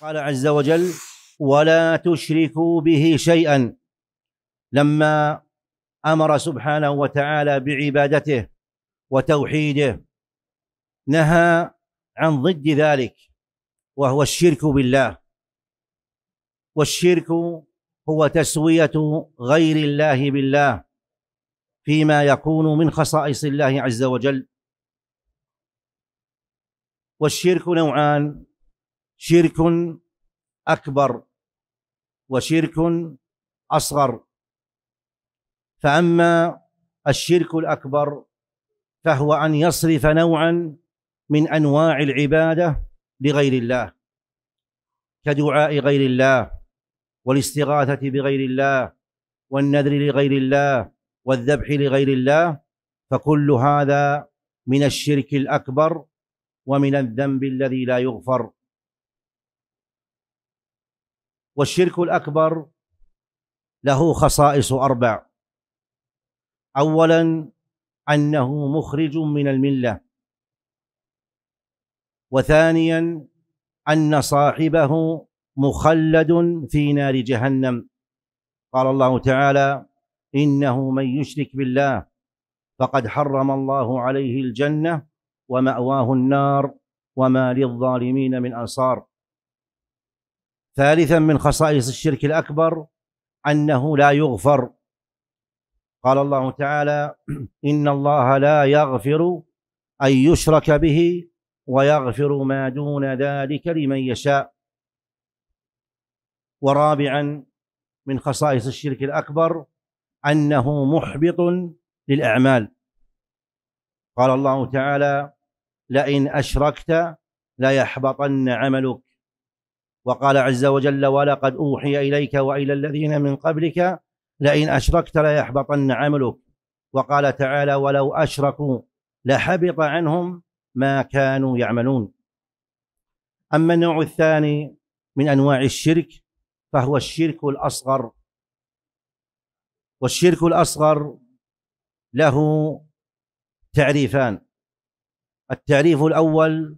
قال عز وجل ولا تشركوا به شيئا لما امر سبحانه وتعالى بعبادته وتوحيده نهى عن ضد ذلك وهو الشرك بالله والشرك هو تسويه غير الله بالله فيما يكون من خصائص الله عز وجل والشرك نوعان شرك اكبر وشرك اصغر فاما الشرك الاكبر فهو ان يصرف نوعا من انواع العباده لغير الله كدعاء غير الله والاستغاثه بغير الله والنذر لغير الله والذبح لغير الله فكل هذا من الشرك الاكبر ومن الذنب الذي لا يغفر والشرك الأكبر له خصائص أربع أولا أنه مخرج من الملة وثانيا أن صاحبه مخلد في نار جهنم قال الله تعالى إنه من يشرك بالله فقد حرم الله عليه الجنة ومأواه النار وما للظالمين من أنصار ثالثا من خصائص الشرك الأكبر أنه لا يغفر قال الله تعالى إن الله لا يغفر أن يشرك به ويغفر ما دون ذلك لمن يشاء ورابعا من خصائص الشرك الأكبر أنه محبط للأعمال قال الله تعالى لئن أشركت ليحبطن عملك وقال عز وجل ولقد أوحي إليك وإلى الذين من قبلك لئن أشركت ليحبطن عملك وقال تعالى ولو أشركوا لحبط عنهم ما كانوا يعملون أما النوع الثاني من أنواع الشرك فهو الشرك الأصغر والشرك الأصغر له تعريفان التعريف الأول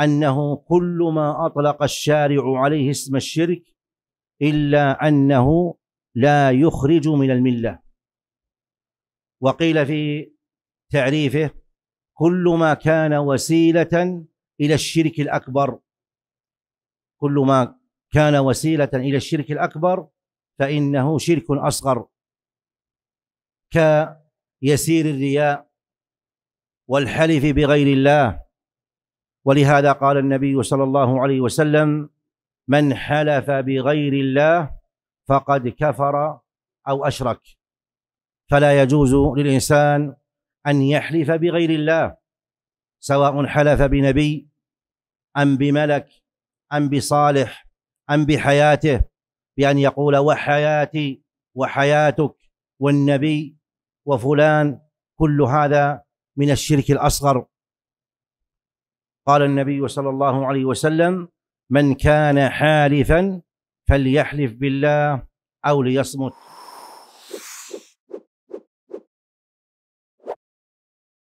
أنه كل ما أطلق الشارع عليه اسم الشرك إلا أنه لا يخرج من الملة وقيل في تعريفه كل ما كان وسيلة إلى الشرك الأكبر كل ما كان وسيلة إلى الشرك الأكبر فإنه شرك أصغر كيسير الرياء والحلف بغير الله ولهذا قال النبي صلى الله عليه وسلم من حلف بغير الله فقد كفر او اشرك فلا يجوز للانسان ان يحلف بغير الله سواء حلف بنبي ام بملك ام بصالح ام بحياته بان يقول وحياتي وحياتك والنبي وفلان كل هذا من الشرك الاصغر قال النبي صلى الله عليه وسلم من كان حالفا فليحلف بالله او ليصمت